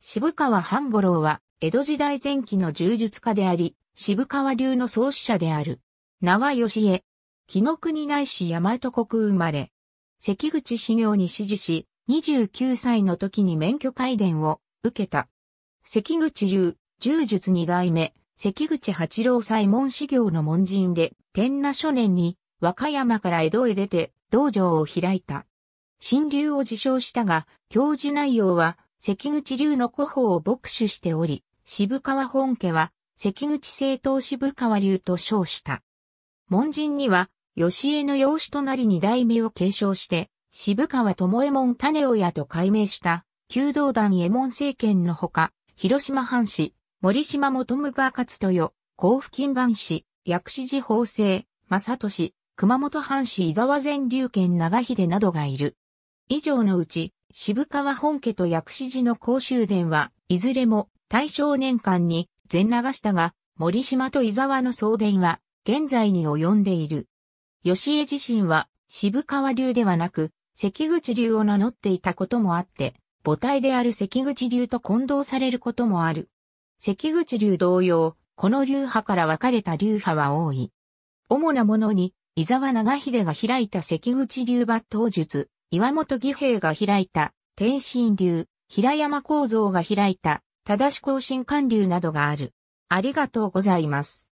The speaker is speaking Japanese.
渋川半五郎は、江戸時代前期の柔術家であり、渋川流の創始者である。名は吉江。紀の国内市大和国生まれ。関口修行に指示し、29歳の時に免許改伝を受けた。関口流、柔術二代目、関口八郎祭門修行の門人で、天羅初年に和歌山から江戸へ出て道場を開いた。新流を自称したが、教授内容は関口流の古法を牧主しており、渋川本家は、関口政党渋川流と称した。門人には、吉江の養子となり二代目を継承して、渋川智右衛門種親と改名した、旧道団右衛門政権のほか、広島藩士、森島元無馬勝豊、甲府金番士、薬師寺法政、正俊、熊本藩士伊沢前流県長秀などがいる。以上のうち、渋川本家と薬師寺の公衆殿は、いずれも大正年間に全流したが、森島と伊沢の送電は、現在に及んでいる。吉江自身は、渋川流ではなく、関口流を名乗っていたこともあって、母体である関口流と混同されることもある。関口流同様、この流派から分かれた流派は多い。主なものに、伊沢長秀が開いた関口流抜刀術、岩本義平が開いた天津流、平山構造が開いた正し更新管流などがある。ありがとうございます。